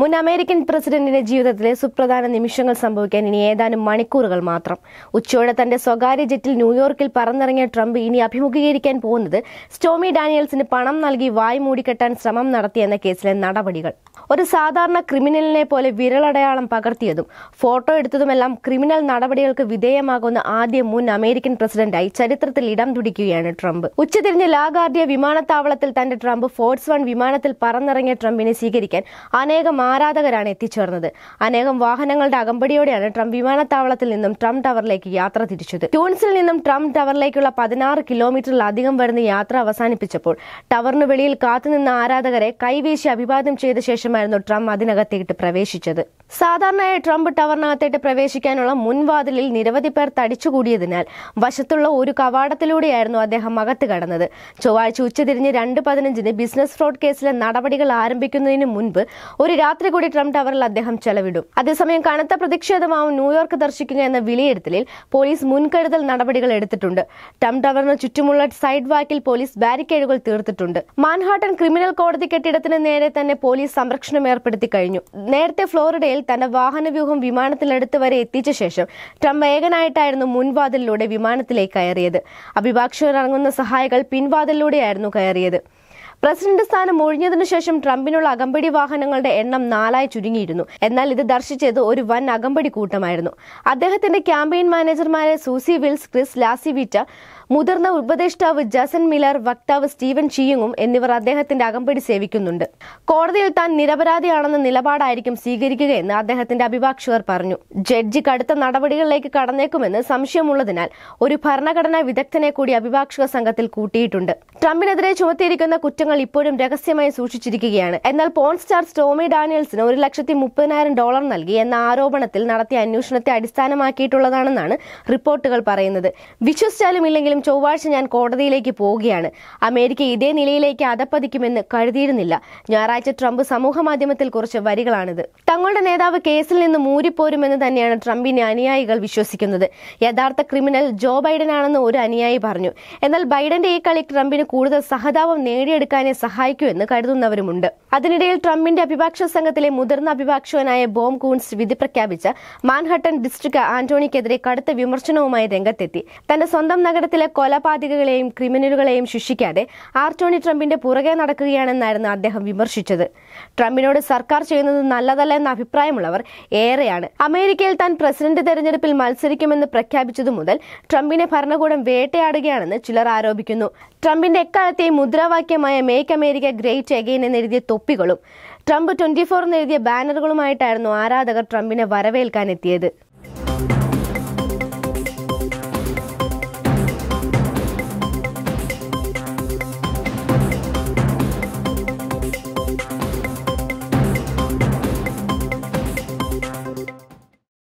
മുൻ അമേരിക്കൻ പ്രസിഡന്റിന്റെ ജീവിതത്തിലെ സുപ്രധാന നിമിഷങ്ങൾ സംഭവിക്കാൻ ഇനി ഏതാനും മണിക്കൂറുകൾ മാത്രം ഉച്ചയോടെ തന്റെ സ്വകാര്യ ജെറ്റിൽ ന്യൂയോർക്കിൽ പറന്നിറങ്ങിയ ട്രംപ് ഇനി അഭിമുഖീകരിക്കാൻ പോകുന്നത് സ്റ്റോമി ഡാനിയൽസിന് പണം നൽകി വായ് മൂടിക്കെട്ടാൻ ശ്രമം നടത്തിയെന്ന കേസിലെ നടപടികൾ ഒരു സാധാരണ ക്രിമിനലിനെ പോലെ വിരലടയാളം പകർത്തിയതും ഫോട്ടോ എടുത്തതുമെല്ലാം ക്രിമിനൽ നടപടികൾക്ക് വിധേയമാകുന്ന ആദ്യ മുൻ അമേരിക്കൻ പ്രസിഡന്റായി ചരിത്രത്തിൽ ഇടം തുടിക്കുകയാണ് ട്രംപ് ഉച്ചതിരിഞ്ഞ് ലാഗാർഡിയ വിമാനത്താവളത്തിൽ തന്റെ ട്രംപ് ഫോർട്സ് വൺ വിമാനത്തിൽ പറന്നിറങ്ങിയ ട്രംപിനെ സ്വീകരിക്കാൻ അനേകം ആരാധകരാണ് എത്തിച്ചേർന്നത് അനേകം വാഹനങ്ങളുടെ അകമ്പടിയോടെയാണ് ട്രംപ് വിമാനത്താവളത്തിൽ നിന്നും ട്രംപ് ടവറിലേക്ക് യാത്ര തിരിച്ചത് ട്യൂൺസിൽ നിന്നും ട്രംപ് ടവറിലേക്കുള്ള പതിനാറ് കിലോമീറ്ററിലധികം വരുന്ന യാത്ര അവസാനിപ്പിച്ചപ്പോൾ ടവറിന് വെളിയിൽ കാത്തുനിന്ന ആരാധകരെ കൈവീശി അഭിവാദ്യം ചെയ്ത ശേഷമായിരുന്നു ട്രംപ് അതിനകത്തേക്ക് പ്രവേശിച്ചത് സാധാരണയായി ട്രംപ് ടവറിനകത്തേക്ക് പ്രവേശിക്കാനുള്ള മുൻവാതിലിൽ നിരവധി പേർ തടിച്ചുകൂടിയതിനാൽ വശത്തുള്ള ഒരു കവാടത്തിലൂടെയായിരുന്നു അദ്ദേഹം അകത്ത് കടന്നത് ചൊവ്വാഴ്ച ഉച്ചതിരിഞ്ഞ് രണ്ട് പതിനഞ്ചിന് ബിസിനസ് ഫ്രോഡ് കേസിലെ നടപടികൾ ആരംഭിക്കുന്നതിന് മുൻപ് ഒരു രാത്രി രാത്രി കൂടി ട്രംപ് ടവറിൽ അദ്ദേഹം ചെലവിടും അതേസമയം കനത്ത പ്രതിഷേധമാവും ന്യൂയോർക്ക് ദർശിക്കുക എന്ന വിലയിരുത്തലിൽ പോലീസ് മുൻകരുതൽ നടപടികൾ എടുത്തിട്ടുണ്ട് ട്രംപ് ടവറിന് ചുറ്റുമുള്ള സൈഡ് വാക്കിൽ പോലീസ് ബാരിക്കേഡുകൾ തീർത്തിട്ടുണ്ട് മാൻഹാട്ടൻ ക്രിമിനൽ കോടതി കെട്ടിടത്തിന് നേരെ തന്നെ പോലീസ് സംരക്ഷണം ഏർപ്പെടുത്തി കഴിഞ്ഞു നേരത്തെ ഫ്ലോറിഡയിൽ തന്റെ വാഹനവ്യൂഹം വിമാനത്തിനടുത്ത് വരെ എത്തിച്ച ശേഷം ട്രംപ് ഏകനായിട്ടായിരുന്നു മുൻവാതിലൂടെ വിമാനത്തിലേക്ക് കയറിയത് അഭിഭാഷകർ ഇറങ്ങുന്ന സഹായികൾ പിൻവാതിലൂടെയായിരുന്നു കയറിയത് പ്രസിഡന്റ് സ്ഥാനം ഒഴിഞ്ഞതിനു ശേഷം ട്രംപിനുള്ള അകമ്പടി വാഹനങ്ങളുടെ എണ്ണം നാലായി ചുരുങ്ങിയിരുന്നു എന്നാൽ ഇത് ദർശിച്ചത് ഒരു വൻ അകമ്പടി കൂട്ടമായിരുന്നു അദ്ദേഹത്തിന്റെ ക്യാമ്പയിൻ മാനേജർമാരെ സൂസി വിൽസ് ക്രിസ് ലാസിവിറ്റ മുതിർന്ന ഉപദേഷ്ടാവ് ജസൻ മിലർ വക്താവ് സ്റ്റീവൻ ഷിയുങ്ങും എന്നിവർ അദ്ദേഹത്തിന്റെ അകമ്പടി സേവിക്കുന്നുണ്ട് കോടതിയിൽ താൻ നിരപരാധിയാണെന്ന നിലപാടായിരിക്കും സ്വീകരിക്കുകയെന്ന് അദ്ദേഹത്തിന്റെ അഭിഭാഷകർ പറഞ്ഞു ജഡ്ജി കടുത്ത നടപടികളിലേക്ക് കടന്നേക്കുമെന്ന് സംശയമുള്ളതിനാൽ ഒരു ഭരണഘടനാ വിദഗ്ധനെ കൂടി അഭിഭാഷക സംഘത്തിൽ കൂട്ടിയിട്ടുണ്ട് ട്രംപിനെതിരെ ചുമത്തിയിരിക്കുന്ന കുറ്റങ്ങൾ ഇപ്പോഴും രഹസ്യമായി സൂക്ഷിച്ചിരിക്കുകയാണ് എന്നാൽ പോൺ സ്റ്റാർ സ്റ്റോമി ഡാനിയൽസിന് ഒരു ലക്ഷത്തി മുപ്പതിനായിരം ഡോളർ നൽകി എന്ന ആരോപണത്തിൽ നടത്തിയ അന്വേഷണത്തെ അടിസ്ഥാനമാക്കിയിട്ടുള്ളതാണെന്നാണ് റിപ്പോർട്ടുകൾ പറയുന്നത് വിശ്വസിച്ചാലും ഇല്ലെങ്കിലും ഇക്കാര്യം ചൊവ്വാഴ്ച ഞാൻ കോടതിയിലേക്ക് പോവുകയാണ് അമേരിക്ക ഇതേ നിലയിലേക്ക് അതപ്പതിക്കുമെന്ന് കരുതിയിരുന്നില്ല ഞായറാഴ്ച ട്രംപ് സമൂഹ മാധ്യമത്തിൽ കുറച്ച് വരികളാണിത് തങ്ങളുടെ നേതാവ് കേസിൽ നിന്ന് മൂരിപ്പോരുമെന്ന് തന്നെയാണ് ട്രംപിന്റെ അനുയായികൾ വിശ്വസിക്കുന്നത് യഥാർത്ഥ ക്രിമിനൽ ജോ ബൈഡൻ ആണെന്ന് ഒരു അനുയായി പറഞ്ഞു എന്നാൽ ബൈഡന്റെ ഈ കളി ട്രംപിന് കൂടുതൽ സഹതാപം നേടിയെടുക്കാനേ എന്ന് കരുതുന്നവരുമുണ്ട് അതിനിടയിൽ ട്രംപിന്റെ അഭിഭാഷക സംഘത്തിലെ മുതിർന്ന അഭിഭാഷകനായ ബോം കൂൺസ് വിധി പ്രഖ്യാപിച്ച മാൻഹട്ടൺ ഡിസ്ട്രിക്ട് ആന്റോണിക്കെതിരെ കടുത്ത വിമർശനവുമായി രംഗത്തെത്തി തന്റെ സ്വന്തം നഗരത്തിലെ കൊലപാതകകളെയും ക്രിമിനലുകളെയും ശിക്ഷിക്കാതെ ആർട്ടോണി ട്രംപിന്റെ പുറകെ നടക്കുകയാണെന്നായിരുന്നു അദ്ദേഹം വിമർശിച്ചത് ട്രംപിനോട് സർക്കാർ ചെയ്യുന്നത് നല്ലതല്ല എന്ന അഭിപ്രായമുള്ളവർ ഏറെയാണ് അമേരിക്കയിൽ താൻ പ്രസിഡന്റ് തെരഞ്ഞെടുപ്പിൽ മത്സരിക്കുമെന്ന് പ്രഖ്യാപിച്ചതു മുതൽ ട്രംപിനെ ഭരണകൂടം വേട്ടയാടുകയാണെന്ന് ചിലർ ആരോപിക്കുന്നു ട്രംപിന്റെ എക്കാലത്തെയും മുദ്രാവാക്യമായ മേക്ക് അമേരിക്ക ഗ്രേറ്റ് എഗെയിൻ എന്നെഴുതിയ തൊപ്പികളും ട്രംപ് ട്വന്റി ഫോർ എന്നെഴുതിയ ബാനറുകളുമായിട്ടായിരുന്നു ആരാധകർ ട്രംപിനെ വരവേൽക്കാൻ എത്തിയത്